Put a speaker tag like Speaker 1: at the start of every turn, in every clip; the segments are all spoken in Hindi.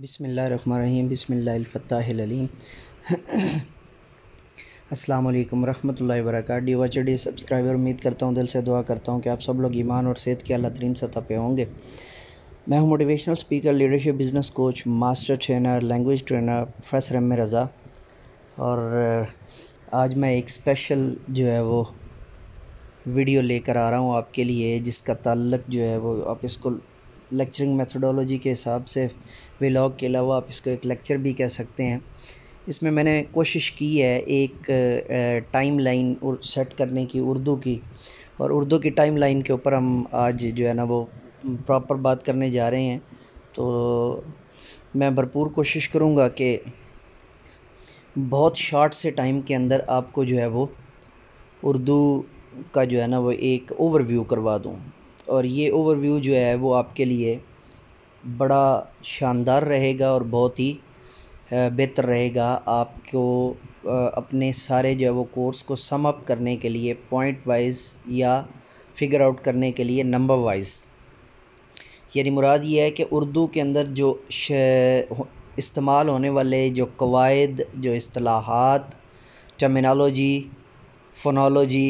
Speaker 1: बिसमीम बसमीम अस्सलाम वालेकुम रहमतुल्लाहि व बरकातहू डी वाच डी सब्सक्राइबर उम्मीद करता हूँ दिल से दुआ करता हूँ कि आप सब लोग ईमान और सेहत के अल्लाह तरीन सतह पे होंगे मैं हूँ motivational speaker leadership business coach master trainer language trainer professor M Raza और आज मैं एक स्पेशल जो है वो वीडियो लेकर आ रहा हूँ आपके लिए जिसका ताल्लक जो है वो आप इसको लेक्चरिंग मेथोडोलॉजी के हिसाब से व्लॉग के अलावा आप इसको एक लेक्चर भी कह सकते हैं इसमें मैंने कोशिश की है एक टाइम लाइन सेट करने की उर्दू की और उर्दू की टाइम लाइन के ऊपर हम आज जो है ना वो प्रॉपर बात करने जा रहे हैं तो मैं भरपूर कोशिश करूँगा कि बहुत शॉर्ट से टाइम के अंदर आपको जो है वो उर्दू का जो है ना वो एक ओवरव्यू करवा दूँ और ये ओवरव्यू जो है वो आपके लिए बड़ा शानदार रहेगा और बहुत ही बेहतर रहेगा आपको अपने सारे जो है वो कोर्स को सम अप करने के लिए पॉइंट वाइज या फिगर आउट करने के लिए नंबर वाइज यानी मुराद ये है कि उर्दू के अंदर जो इस्तेमाल होने वाले जो कवायद जो असलाहत टर्मिनोलॉजी फोनोलॉजी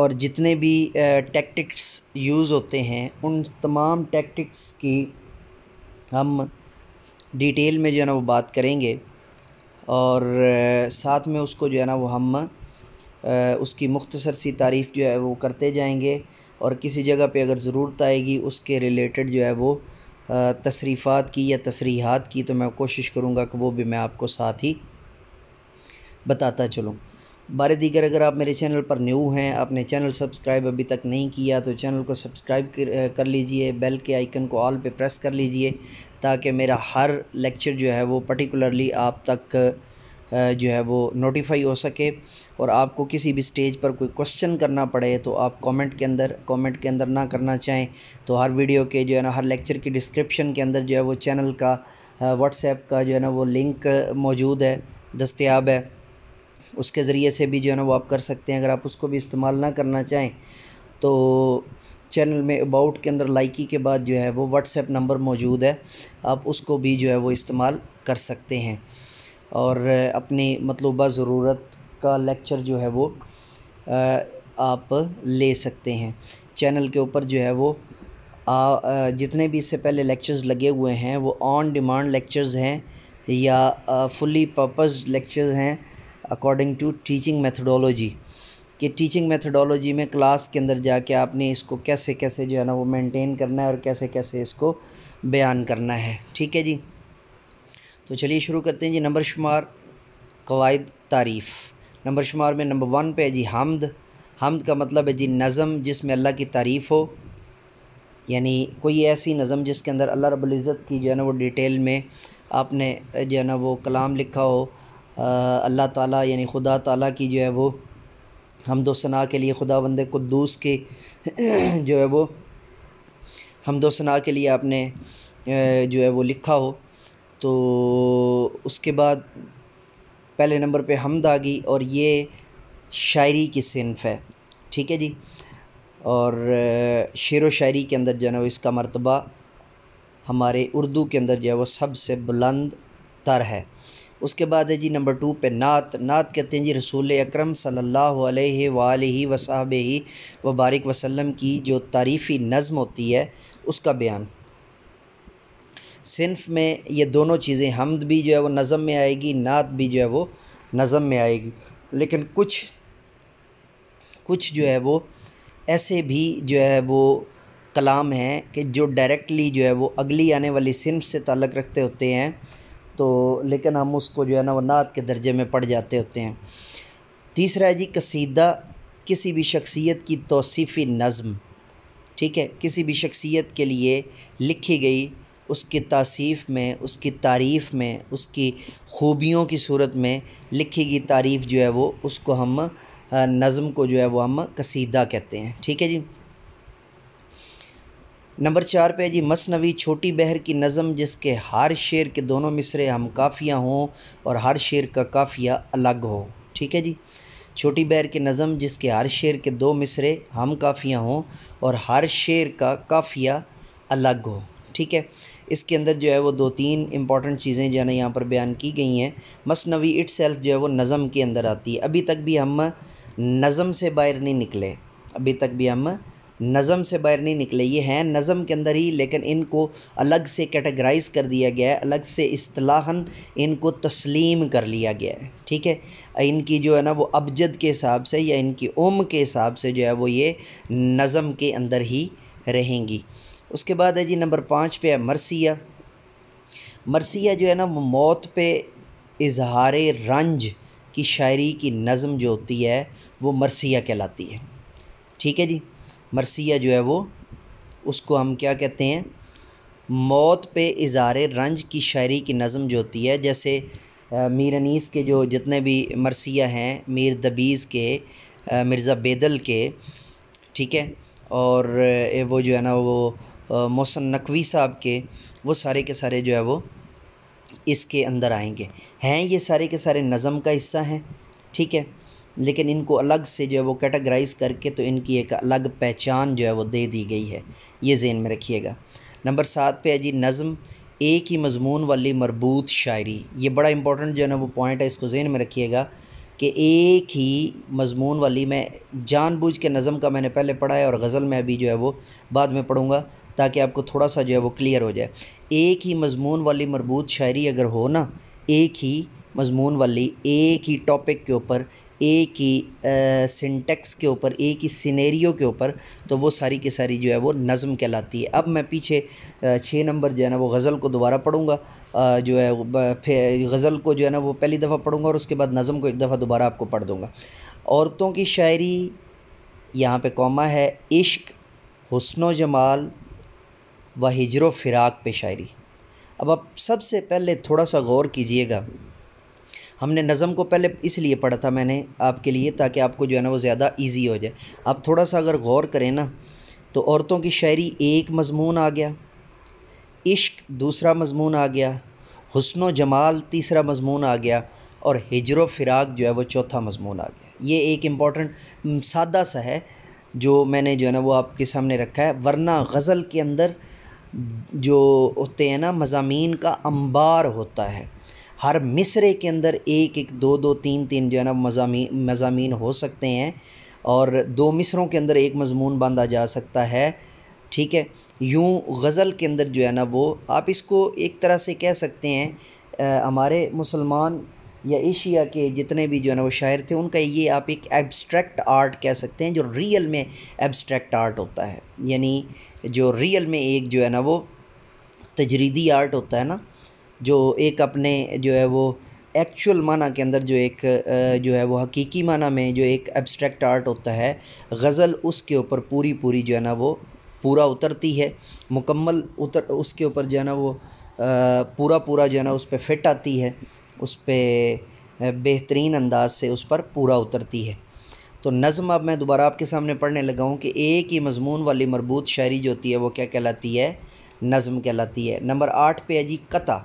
Speaker 1: और जितने भी टैक्टिक्स यूज़ होते हैं उन तमाम टैक्टिक्स की हम डिटेल में जो है ना वो बात करेंगे और साथ में उसको जो है ना वो हम उसकी मुख्तसर सी तारीफ़ जो है वो करते जाएंगे और किसी जगह पे अगर ज़रूरत आएगी उसके रिलेटेड जो है वो तशरीफ़ात की या तसरीहत की तो मैं कोशिश करूँगा कि वो भी मैं आपको साथ ही बताता चलूँ बारे दीगर अगर आप मेरे चैनल पर न्यू हैं आपने चैनल सब्सक्राइब अभी तक नहीं किया तो चैनल को सब्सक्राइब कर लीजिए बेल के आइकन को ऑल पे प्रेस कर लीजिए ताकि मेरा हर लेक्चर जो है वो पर्टिकुलरली आप तक जो है वो नोटिफाई हो सके और आपको किसी भी स्टेज पर कोई क्वेश्चन करना पड़े तो आप कमेंट के अंदर कमेंट के अंदर ना करना चाहें तो हर वीडियो के जो है ना हर लेक्चर की डिस्क्रिप्शन के अंदर जो है वो चैनल का व्हाट्सएप का जो है ना वो लिंक मौजूद है दस्तियाब है उसके ज़रिए से भी जो है ना वो आप कर सकते हैं अगर आप उसको भी इस्तेमाल ना करना चाहें तो चैनल में अबाउट के अंदर लाइकी के बाद जो है वो व्हाट्सएप नंबर मौजूद है आप उसको भी जो है वो इस्तेमाल कर सकते हैं और अपनी मतलूबा ज़रूरत का लेक्चर जो है वो आप ले सकते हैं चैनल के ऊपर जो है वो आ, जितने भी इससे पहले लेक्चर्स लगे हुए हैं वो ऑन डिमांड लेक्चर्स हैं या फुली पर्पज़ लेक्चर्स हैं अकॉर्डिंग टू टीचिंग मेथडोलॉजी कि टीचिंग मेथडोलॉजी में क्लास के अंदर जाके आपने इसको कैसे कैसे जो है ना वो मेंटेन करना है और कैसे कैसे इसको बयान करना है ठीक है जी तो चलिए शुरू करते हैं जी नंबर शुमार कवायद तारीफ़ नंबर शुमार में नंबर वन पे है जी हमद हमद का मतलब है जी नज़म जिसमें अल्लाह की तारीफ़ हो यानी कोई ऐसी नज़म जिसके अंदर अल्लाह रबुल्ज़त की जो है ना वो डिटेल में आपने जो है ना वो कलाम लिखा हो अल्लाह ताला यानी खुदा ताला की जो है वो हमदोसना सना के लिए खुदा बंद कुद्दूस के जो है वो हमदोसना सना के लिए आपने जो है वो लिखा हो तो उसके बाद पहले नंबर पे हमद आ गई और ये शायरी की सिनफ है ठीक है जी और शेर व शायरी के अंदर जो है ना इसका मरतबा हमारे उर्दू के अंदर जो है वो सबसे बुलंद तर है उसके बाद है जी नंबर टू पे नात नात कहते हैं जी रसूल अक्रम सल्लल्लाहु वसाब ही वसाब वबारक वसल्लम की जो तारीफ़ी नज़म होती है उसका बयान सिनफ में ये दोनों चीज़ें हमद भी जो है वो नज़म में आएगी नात भी जो है वो नज़म में आएगी लेकिन कुछ कुछ जो है वो ऐसे भी जो है वो कलाम हैं कि जो डायरेक्टली जो है वो अगली आने वाली सिनफ से ताल्लक़ रखते होते हैं तो लेकिन हम उसको जो है ना वो नात के दर्जे में पड़ जाते होते हैं तीसरा है जी कसीदा किसी भी शख्सियत की तोसीफ़ी नज़म ठीक है किसी भी शख्सियत के लिए लिखी गई उसकी तासीफ़ में उसकी तारीफ़ में उसकी ख़ूबियों की सूरत में लिखी गई तारीफ़ जो है वो उसको हम नज़म को जो है वो हम कसीदा कहते हैं ठीक है जी नंबर चार पे जी मसनवी छोटी बहर की नज़म जिसके हर शेर के दोनों मिसरे हम काफिया हों और हर शेर का काफ़िया अलग हो ठीक है जी छोटी बहर की नज़म जिसके हर शेर के दो मिसरे हम काफ़ियाँ हों और हर शेर का काफ़िया अलग हो ठीक है इसके अंदर जो है वो दो तीन इंपॉर्टेंट चीज़ें जो है ना यहाँ पर बयान की गई हैं मसनवी इट सेल्फ जो है वो नज़म के अंदर आती है अभी तक भी हम नज़म से बाहर नहीं निकले अभी तक भी हम नज़म से बाहर नहीं निकले ये हैं नज़म के अंदर ही लेकिन इनको अलग से कैटेगराइज कर दिया गया है अलग से असलाहन इनको तस्लीम कर लिया गया है ठीक है इनकी जो है ना वो अबजद के हिसाब से या इनकी उम के हिसाब से जो है वो ये नज़म के अंदर ही रहेंगी उसके बाद है जी नंबर पाँच पे है मरसिया मरसिया जो है ना वो मौत पे इजहार रंज की शायरी की नज़म जो होती है वो मरसिया कहलाती है ठीक है जी मरसिया जो है वो उसको हम क्या कहते हैं मौत पे इज़ार रंज की शायरी की नज़म जो होती है जैसे मीर अनीस के जो जितने भी मरसिया हैं मीर दबीज़ के मिर्ज़ा बेदल के ठीक है और वो जो है ना वो मोहसन नकवी साहब के वो सारे के सारे जो है वो इसके अंदर आएंगे हैं ये सारे के सारे नज़म का हिस्सा हैं ठीक है लेकिन इनको अलग से जो है वो कैटेगराइज़ करके तो इनकी एक अलग पहचान जो है वो दे दी गई है ये जेन में रखिएगा नंबर सात पे है जी नज़म एक ही मजमून वाली मरबूत शायरी ये बड़ा इंपॉर्टेंट जो है ना वो पॉइंट है इसको जेन में रखिएगा कि एक ही मजमून वाली मैं जानबूझ के नज़म का मैंने पहले पढ़ा है और गज़ल में अभी जो है वो बाद में पढ़ूँगा ताकि आपको थोड़ा सा जो है वो क्लियर हो जाए एक ही मजमून वाली मरबूत शायरी अगर हो ना एक ही मजमून वाली एक ही टॉपिक के ऊपर ए की सिंटेक्स के ऊपर ए की सिनेरियो के ऊपर तो वो सारी की सारी जो है वो नज़म कहलाती है अब मैं पीछे छः नंबर जो है ना वो गज़ल को दोबारा पढ़ूँगा जो है फिर गज़ल को जो है ना वो पहली दफ़ा पढ़ूँगा और उसके बाद नज़म को एक दफ़ा दोबारा आपको पढ़ दूँगा औरतों की शायरी यहाँ पे कौमा है इश्क हसन जमाल व हिजर फिराक पे शायरी अब आप सबसे पहले थोड़ा सा गौर कीजिएगा हमने नज़म को पहले इसलिए पढ़ा था मैंने आपके लिए ताकि आपको जो है ना वो ज़्यादा ईजी हो जाए आप थोड़ा सा अगर गौर करें ना तो औरतों की शायरी एक मजमून आ गया इश्क दूसरा मजमून आ गया हसन जमाल तीसरा मजमून आ गया और हिजर फिराक जो है वो चौथा मजमून आ गया ये एक इम्पॉर्टेंट सादा सा है जो मैंने जो है ना वो आपके सामने रखा है वरना गज़ल के अंदर जो होते हैं ना मज़ामीन का अंबार होता है हर मिसरे के अंदर एक एक दो दो तीन तीन जो है ना मजामी मजामी हो सकते हैं और दो मिसरों के अंदर एक मजमून बांधा जा सकता है ठीक है यूँ गज़ल के अंदर जो है ना वो आप इसको एक तरह से कह सकते हैं आ, हमारे मुसलमान या एशिया के जितने भी जो है ना वो शायर थे उनका ये आप एक एब्स्ट्रैक्ट आर्ट कह सकते हैं जो रियल में एब्स्ट्रैक्ट आर्ट होता है यानी जो रियल में एक जो है ना वो तजरीदी आर्ट होता है ना जो एक अपने जो है वो एक्चुअल माना के अंदर जो एक जो है वो हकीकी माना में जो एक एब्स्ट्रैक्ट आर्ट होता है गज़ल उसके ऊपर पूरी पूरी जो है ना वो पूरा उतरती है मुकम्मल उतर उसके ऊपर जो है ना वो पूरा पूरा जो है ना उस पर फिट आती है उस पर बेहतरीन अंदाज से उस पर पूरा उतरती है तो नज़म अब मैं दोबारा आपके सामने पढ़ने लगा हूँ कि एक ही मजमून वाली मरबूत शायरी जो होती है वो क्या कहलाती है नज़म कहलाती है नंबर आठ पे है जी कता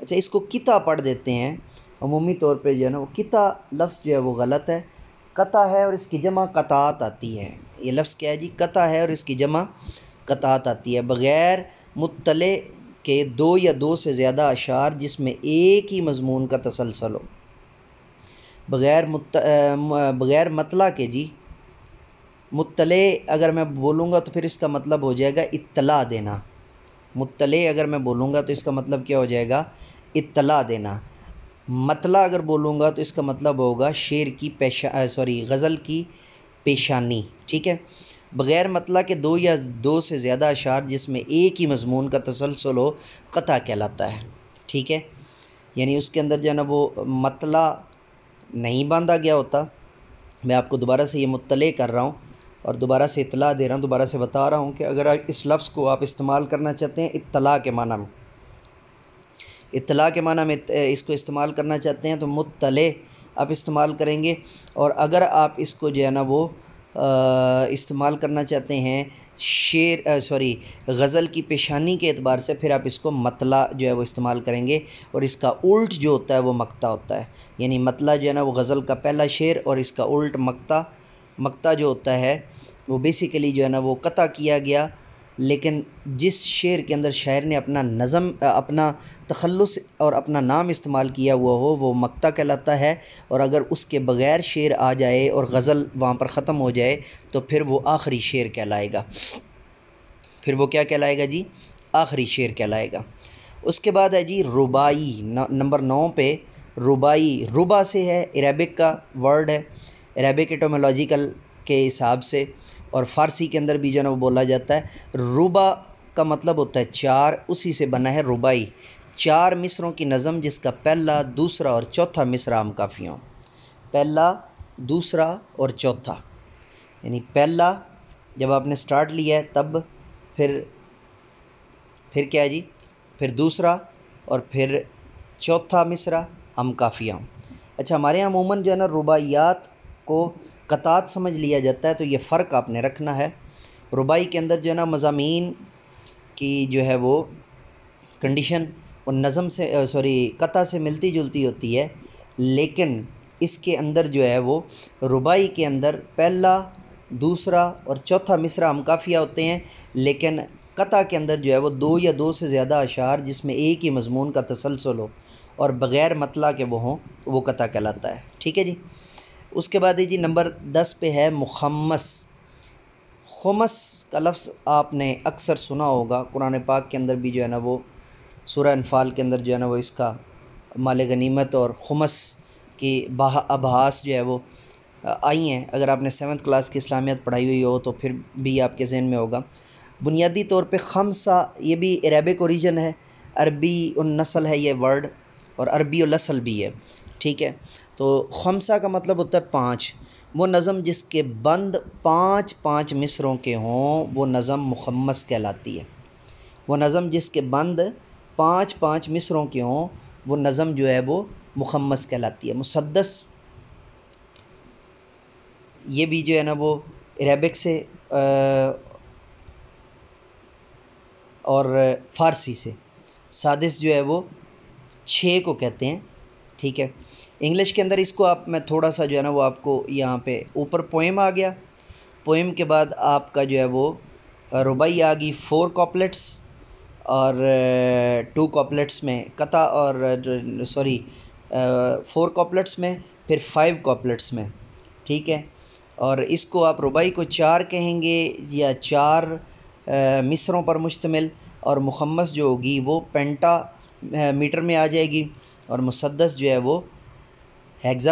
Speaker 1: अच्छा इसको किता पढ़ देते हैं अमूमी तौर पे जो है ना वो किता लफ्ज़ जो है वो गलत है कता है और इसकी जमा कतात आती है ये लफ्ज़ क्या है जी कता है और इसकी जमा कतात आती है बग़ैर मुतले के दो या दो से ज़्यादा अशार जिसमें एक ही मजमून का तसलसल हो बग़ैर मुत बग़ैर मतला के जी मुतले अगर मैं बोलूँगा तो फिर इसका मतलब हो जाएगा इतला देना मुतले अगर मैं बोलूँगा तो इसका मतलब क्या हो जाएगा इतला देना मतला अगर बोलूँगा तो इसका मतलब होगा शेर की पेशा सॉरी गज़ल की पेशानी ठीक है बग़ैर मतला के दो या दो से ज़्यादा अशार जिसमें एक ही मजमून का तसलसल हो कता कहलाता है ठीक है यानी उसके अंदर जो है ना वो मतला नहीं बांधा गया होता मैं आपको दोबारा से ये मुतले कर रहा हूँ और दोबारा से इतला दे रहा हूँ दोबारा से बता रहा हूँ कि अगर इस लफ्ज़ को आप इस्तेमाल करना चाहते हैं इतला के माना में इतला के माना में इसको इस्तेमाल करना चाहते हैं तो मुतले आप इस्तेमाल करेंगे और अगर आप इसको जो है ना वो इस्तेमाल करना चाहते हैं शेर सॉरी गज़ल की पेशानी के अतबार से फिर आप इसको मतला जो है वो इस्तेमाल करेंगे और इसका उल्ट जो होता है वो मक्ता होता है यानी मतला जो है ना वो गज़ल का पहला शेर और इसका उल्ट मक्ता मक्ता जो होता है वो बेसिकली जो है ना वो कता किया गया लेकिन जिस शेर के अंदर शायर ने अपना नज़म अपना तखलस और अपना नाम इस्तेमाल किया हुआ हो वो मक्ता कहलाता है और अगर उसके बग़ैर शेर आ जाए और गज़ल वहाँ पर ख़त्म हो जाए तो फिर वो आखिरी शेर कहलाएगा फिर वो क्या कहलाएगा जी आखिरी शेर कहलाएगा उसके बाद है जी रुबाई नंबर नौ पे रुबाई रुबा से है अरेबिक का वर्ड है अरबिक एटोमोलॉजिकल के हिसाब से और फ़ारसी के अंदर भी जो है वो बोला जाता है रुबा का मतलब होता है चार उसी से बना है रुबाई चार मिसरों की नज़म जिसका पहला दूसरा और चौथा मिसरा हम काफ़ी हों पहला दूसरा और चौथा यानी पहला जब आपने स्टार्ट लिया है तब फिर फिर क्या है जी फिर दूसरा और फिर चौथा मिसरा हम काफ़ियाँ अच्छा हमारे यहाँ अमूमन जो है ना रुबायात को कतात समझ लिया जाता है तो ये फ़र्क आपने रखना है रुबाई के अंदर जो है ना मजामी की जो है वो कंडीशन और नज़म से सॉरी कता से मिलती जुलती होती है लेकिन इसके अंदर जो है वो रुबाई के अंदर पहला दूसरा और चौथा मिसरा हम काफ़िया होते हैं लेकिन कता के अंदर जो है वो दो या दो से ज़्यादा अशार जिसमें एक ही मजमून का तसलसल हो और बग़ैर मतला के वो हों वो कता कहलाता है ठीक है जी उसके बाद जी नंबर दस पे है मुखमस खमस का लफ्ज़ आपने अक्सर सुना होगा कुरान पाक के अंदर भी जो है ना वो सूर्य अनफाल के अंदर जो है ना वो इसका माल गनीमत और खमस की बाह अबहास जो है वो आई हैं अगर आपने सेवन क्लास की इस्लामियत पढ़ाई हुई हो तो फिर भी आपके जहन में होगा बुनियादी तौर पे खमसा ये भी अरबिक औरिजन है अरबी उन है ये वर्ड और अरबी और भी है ठीक है तो खमसा का मतलब होता है पाँच वो नज़म जिसके बंद पाँच पाँच मिसरों के हों वो नज़म मुखमस कहलाती है वो नज़म जिसके बंद पाँच पाँच मिसरों के हों वो नज़म जो है वो मुखमस कहलाती है मुसदस ये भी जो है ना वो अरेबिक से आ, और फ़ारसी से सादिस जो है वो छः को कहते हैं ठीक है इंग्लिश के अंदर इसको आप मैं थोड़ा सा जो है ना वो आपको यहाँ पे ऊपर पोएम आ गया पोएम के बाद आपका जो है वो रुबई आ गई फोर कॉपलेट्स और टू कॉपलेट्स में कता और सॉरी फोर कॉपलेट्स में फिर फाइव कॉपलेट्स में ठीक है और इसको आप रुबाई को चार कहेंगे या चार आ, मिसरों पर मुश्तमिल और मुखमस जो होगी वो पेंटा आ, मीटर में आ जाएगी और मुसदस जो है वो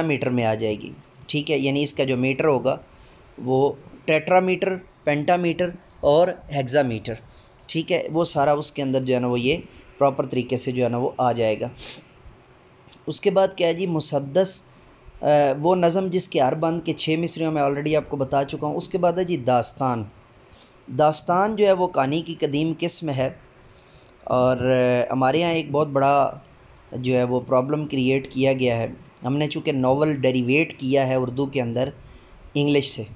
Speaker 1: मीटर में आ जाएगी ठीक है यानी इसका जो मीटर होगा वो टेट्रामीटर पेंटामीटर और मीटर ठीक है वो सारा उसके अंदर जो है ना वो ये प्रॉपर तरीके से जो है ना वो आ जाएगा उसके बाद क्या है जी मुसदस वो नज़म जिसके हर बंद के छः मिसरियों में ऑलरेडी आपको बता चुका हूँ उसके बाद है जी दास्तान दास्तान जो है वो कहानी की कदीम किस्म है और हमारे यहाँ एक बहुत बड़ा जो है वो प्रॉब्लम क्रिएट किया गया है हमने चूँकि नावल डेरीवेट किया है उर्दू के अंदर इंग्लिश से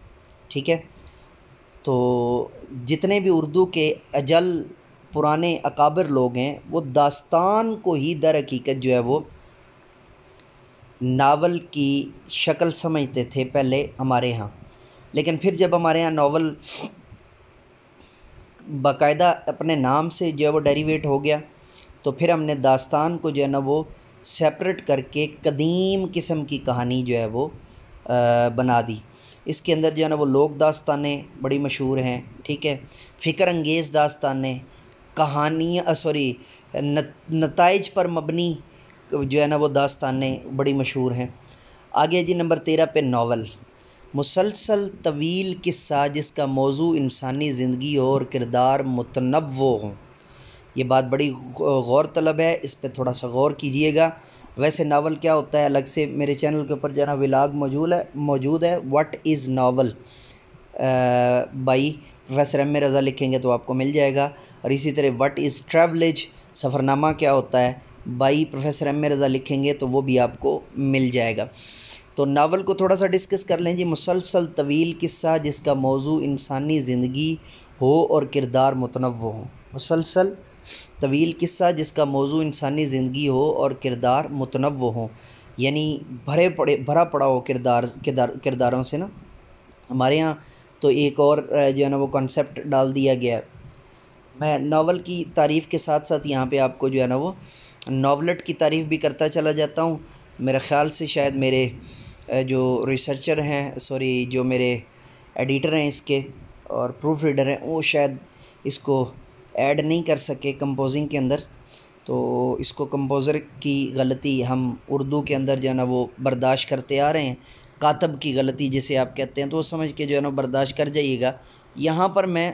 Speaker 1: ठीक है तो जितने भी उर्दू के अजल पुराने अकाबर लोग हैं वो दास्तान को ही दर हकीकत जो है वो नावल की शक्ल समझते थे पहले हमारे यहाँ लेकिन फिर जब हमारे यहाँ नावल बाकायदा अपने नाम से जो है वो डेरीवेट हो गया तो फिर हमने दास्तान को जो है ना वो सेपरेट करके कदीम किस्म की कहानी जो है वो बना दी इसके अंदर जो है ना वो लोक दास्तानें बड़ी मशहूर हैं ठीक है फ़िक्र अंगेज़ दास्तानें कहानियाँ सॉरी नतज पर मबनी जो है ना वो दास्तानें बड़ी मशहूर हैं आगे जी नंबर तेरह पे नावल मुसलसल तवील किस्सा जिसका मौजू इंसानी ज़िंदगी और किरदार मुतनव हों ये बात बड़ी गौर तलब है इस पर थोड़ा सा गौर कीजिएगा वैसे नावल क्या होता है अलग से मेरे चैनल के ऊपर जाना विलाग मौजूद है मौजूद है what is novel by professor M Raza लिखेंगे तो आपको मिल जाएगा और इसी तरह व्हाट इज़ ट्रैवलेज सफ़रनामा क्या होता है बाई प्रोफेसर एम रज़ा लिखेंगे तो वो भी आपको मिल जाएगा तो नावल को थोड़ा सा डिस्कस कर लें जी मुसलसल तवील किस्सा जिसका मौजू इंसानी ज़िंदगी हो और किरदार मुतनव हो मुसलसल तवील किस्सा जिसका मौजू इंसानी ज़िंदगी हो और किरदार मुतनव हों यानी भरे पड़े भरा पड़ा हो किरदार किरदार किरदारों से ना हमारे यहाँ तो एक और जो है ना वो कॉन्सेप्ट डाल दिया गया है मैं नावल की तारीफ़ के साथ साथ यहाँ पे आपको जो है ना वो नावलट की तारीफ़ भी करता चला जाता हूँ मेरे ख़्याल से शायद मेरे जो रिसर्चर हैं सॉरी जो मेरे एडिटर हैं इसके और प्रूफ रीडर हैं वो शायद इसको ऐड नहीं कर सके कंपोजिंग के अंदर तो इसको कंपोज़र की गलती हम उर्दू के अंदर जो है ना वो बर्दाश्त करते आ रहे हैं कातब की गलती जिसे आप कहते हैं तो वो समझ के जो है ना बर्दाश्त कर जाइएगा यहाँ पर मैं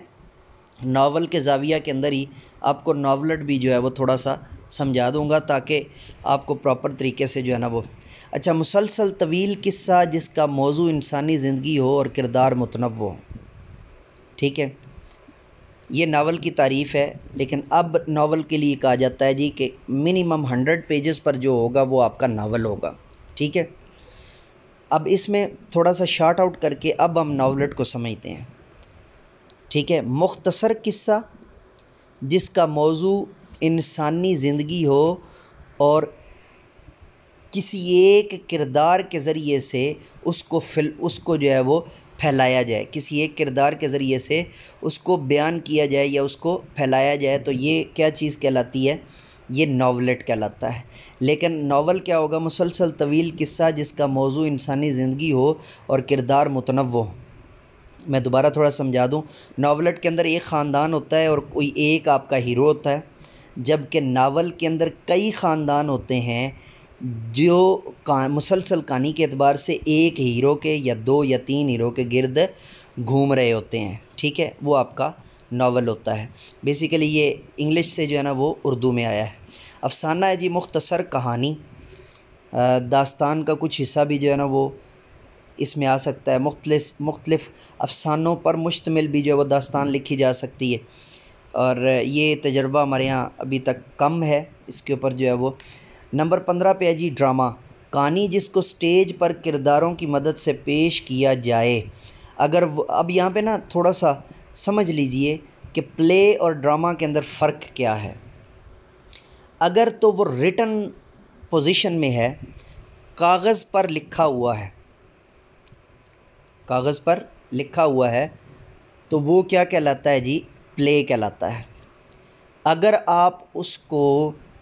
Speaker 1: नावल के जाविया के अंदर ही आपको नावलट भी जो है वो थोड़ा सा समझा दूँगा ताकि आपको प्रॉपर तरीके से जो है ना वो अच्छा मुसलसल तवील किस्सा जिसका मौजू इंसानी ज़िंदगी हो और किरदार मुतनव हो ठीक है ये नावल की तारीफ़ है लेकिन अब नावल के लिए कहा जाता है जी कि मिनिमम हंड्रेड पेजेस पर जो होगा वो आपका नावल होगा ठीक है अब इसमें थोड़ा सा शार्ट आउट करके अब हम नावलट को समझते हैं ठीक है मुख्तसर किस्सा जिसका मौजू इंसानी ज़िंदगी हो और किसी एक किरदार के ज़रिए से उसको फिल उसको जो है वो फैलाया जाए किसी एक किरदार के ज़रिए से उसको बयान किया जाए या उसको फैलाया जाए तो ये क्या चीज़ कहलाती है ये नावलेट कहलाता है लेकिन नावल क्या होगा मुसलसल तवील किस्सा जिसका मौजू इंसानी ज़िंदगी हो और किरदार मुतनव हो मैं दोबारा थोड़ा समझा दूँ नावलेट के अंदर एक ख़ानदान होता है और कोई एक आपका हीरो होता है जबकि नावल के अंदर कई ख़ानदान होते हैं जो का मुसलसल कहानी के अतबार से एक हीरो के या दो या तीन हीरो के गिर्द घूम रहे होते हैं ठीक है वो आपका नावल होता है बेसिकली ये इंग्लिश से जो है ना वो उर्दू में आया है अफसाना है जी मुख्तसर कहानी दास्तान का कुछ हिस्सा भी जो है ना वो इसमें आ सकता है मुख्तलिस मुख्तलिफ अफसानों पर मुश्तमिल भी जो है वो दास्तान लिखी जा सकती है और ये तजर्बा हमारे यहाँ अभी तक कम है इसके ऊपर जो है वो नंबर पंद्रह पे है जी ड्रामा कहानी जिसको स्टेज पर किरदारों की मदद से पेश किया जाए अगर अब यहाँ पे ना थोड़ा सा समझ लीजिए कि प्ले और ड्रामा के अंदर फ़र्क क्या है अगर तो वो रिटर्न पोजीशन में है कागज़ पर लिखा हुआ है कागज़ पर लिखा हुआ है तो वो क्या कहलाता है जी प्ले कहलाता है अगर आप उसको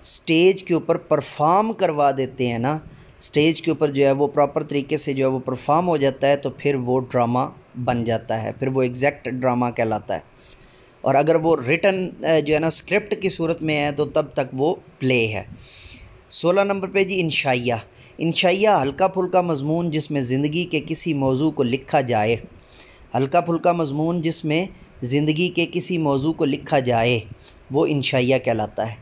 Speaker 1: स्टेज के ऊपर परफॉर्म करवा देते हैं ना स्टेज के ऊपर जो है वो प्रॉपर तरीके से जो है वो परफॉर्म हो जाता है तो फिर वो ड्रामा बन जाता है फिर वो एग्जैक्ट ड्रामा कहलाता है और अगर वो रिटर्न जो है ना स्क्रिप्ट की सूरत में है तो तब तक वो प्ले है सोलह नंबर पे जी इंशाइया इंशाइया हल्का फुल्का मजमून जिसमें ज़िंदगी के किसी मौजू को लिखा जाए हल्का फुल्का मजमून जिसमें ज़िंदगी के किसी मौजू को लिखा जाए वो इंशाइया कहलाता है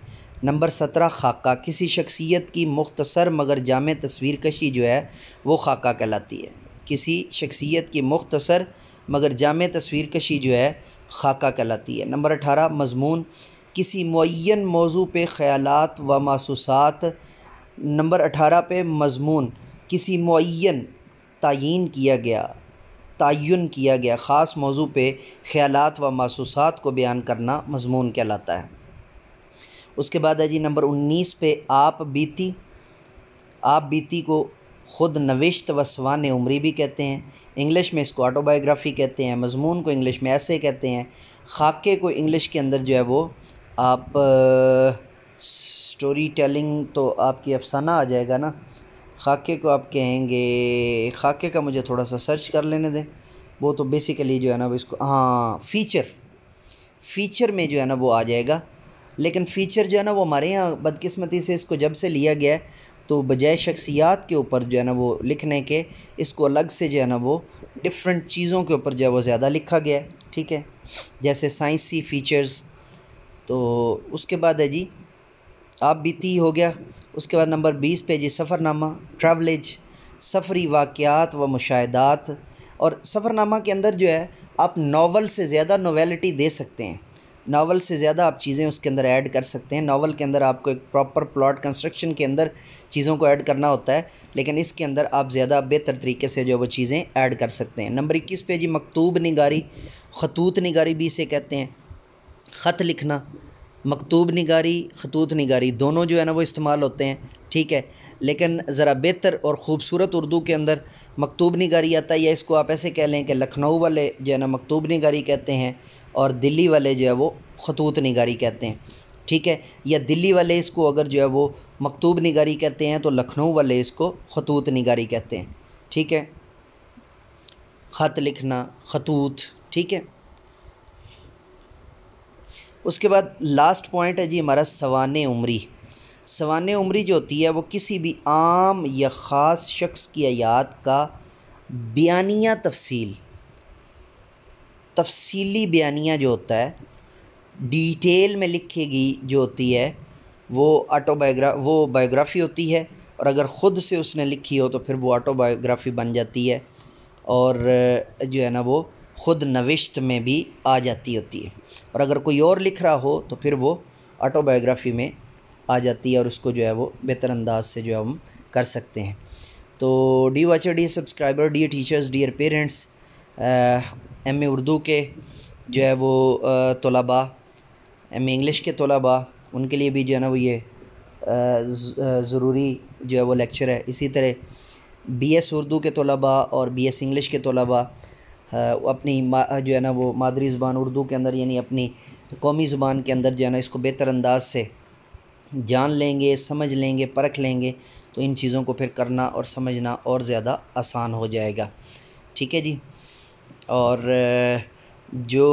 Speaker 1: नंबर सत्रह खाका किसी शख्सियत की मुख्तसर मगर जाम तस्वीर कशी जो है वो खाका कहलाती है किसी शख्सियत की मुख्तसर मगर जाम तस्वीर कशी जो है खाका कहलाती है नंबर अठारह मजमून किसी मुन मौजू पे ख्याल व मासूसात नंबर अठारह पे मजमून किसी मुन तयन किया गया तयन किया गया ख़ास मौजू पे ख्याल व मासूसात को बयान करना मजमून कहलाता है उसके बाद है जी नंबर उन्नीस पे आप बीती आप बीती को ख़ुद नविश्त वसवान उमरी भी कहते हैं इंग्लिश में इसको ऑटोबायोग्राफ़ी कहते हैं मजमून को इंग्लिश में ऐसे कहते हैं खाके को इंग्लिश के अंदर जो है वो आप स्टोरी टेलिंग तो आपकी अफसाना आ जाएगा ना खाके को आप कहेंगे खाके का मुझे थोड़ा सा सर्च कर लेने दें वो तो बेसिकली जो है ना वो इसको हाँ फीचर फीचर में जो है ना वो आ जाएगा लेकिन फ़ीचर जो है ना वो हमारे यहाँ बदकिस्मती से इसको जब से लिया गया है तो बजाय शख्सियात के ऊपर जो है ना वो लिखने के इसको अलग से जो है ना वो डिफरेंट चीज़ों के ऊपर जो है वो ज़्यादा लिखा गया है ठीक है जैसे साइंसी फ़ीचर्स तो उसके बाद है जी आप बीती हो गया उसके बाद नंबर बीस पे जी सफ़रनामा ट्रैवलेज सफ़री वाक़ात व मुशाहदात और सफ़रनामा के अंदर जो है आप नावल से ज़्यादा नोवेलिटी दे सकते हैं नावल से ज़्यादा आप चीज़ें उसके अंदर ऐड कर सकते हैं नावल के अंदर आपको एक प्रॉपर प्लॉट कंस्ट्रक्शन के अंदर चीज़ों को ऐड करना होता है लेकिन इसके अंदर आप ज़्यादा बेहतर तरीके से जो वो चीज़ें ऐड कर सकते हैं नंबर इक्कीस पे जी मकतूब निगारी खतूत निगारी भी इसे कहते हैं ख़त लिखना मकतूब निगारी खतूत निगारी दोनों जो है ना वो इस्तेमाल होते हैं ठीक है लेकिन ज़रा बेहतर और ख़ूबसूरत उर्दू के अंदर मकतूब निगारी आता है या इसको आप ऐसे कह लें कि लखनऊ वाले जो है ना मकतूब निगारी कहते हैं और दिल्ली वाले जो है वो खतूत निगारी कहते हैं ठीक है या दिल्ली वाले इसको अगर जो है वो मकतूब निगारी कहते हैं तो लखनऊ वाले इसको खतूत निगारी कहते हैं ठीक है ख़त लिखना खतूत ठीक है उसके बाद लास्ट पॉइंट है जी हमारा सवान उम्री सवान उम्री जो होती है वो किसी भी आम या ख़ास शख्स की आयात का बयानिया तफसील तफसीली बयानिया जो होता है डिटेल में लिखी गई जो होती है वो बायोग्रा वो बायोग्राफ़ी होती है और अगर ख़ुद से उसने लिखी हो तो फिर वो ऑटोबायोग्राफ़ी बन जाती है और जो है ना वो ख़ुद नविश्त में भी आ जाती होती है और अगर कोई और लिख रहा हो तो फिर वो ऑटोबायोग्राफ़ी में आ जाती है और उसको जो है वो बेहतर अंदाज से जो है हम कर सकते हैं तो dear watcher dear subscriber dear teachers dear parents M Urdu के जो है वो तलबा एम इंग्लिश के तलबा उनके लिए भी जो है ना वो ये ज़रूरी जो है वो लेक्चर है इसी तरह बी एस उर्दू के तलबा और बी एस इंग्लिश के तलबा अपनी जो है ना वो मादरी ज़ुबान उर्दू के अंदर यानी अपनी कौमी ज़ुबान के अंदर जो है ना इसको बेहतर अंदाज से जान लेंगे समझ लेंगे परख लेंगे तो इन चीज़ों को फिर करना और समझना और ज़्यादा आसान हो जाएगा ठीक है जी और जो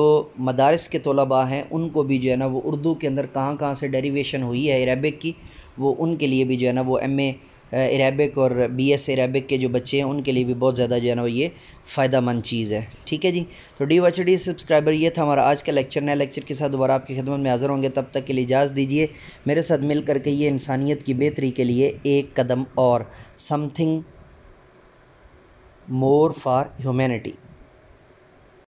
Speaker 1: मदारस के तलबा हैं उनको भी जो है ना वो उर्दू के अंदर कहाँ कहाँ से डेरिवेशन हुई है अरेबिक की वो उनके लिए भी जो है ना वो एम ए अरेबिक और बी एस अरेबिक के जो बच्चे हैं उनके लिए भी बहुत ज़्यादा जो है ना वो ये फ़ायदा मंद चीज़ है ठीक है जी तो डी वाच डी सब्सक्राइबर ये था हमारा आज का लेक्चर नया लेक्चर के साथ दोबारा आपकी खिदमत में हाज़िर होंगे तब तक के लिए इजाज़ दीजिए मेरे साथ मिल करके ये इंसानियत की बेहतरी के लिए एक कदम और समथिंग मोर फॉर ह्यूमैनिटी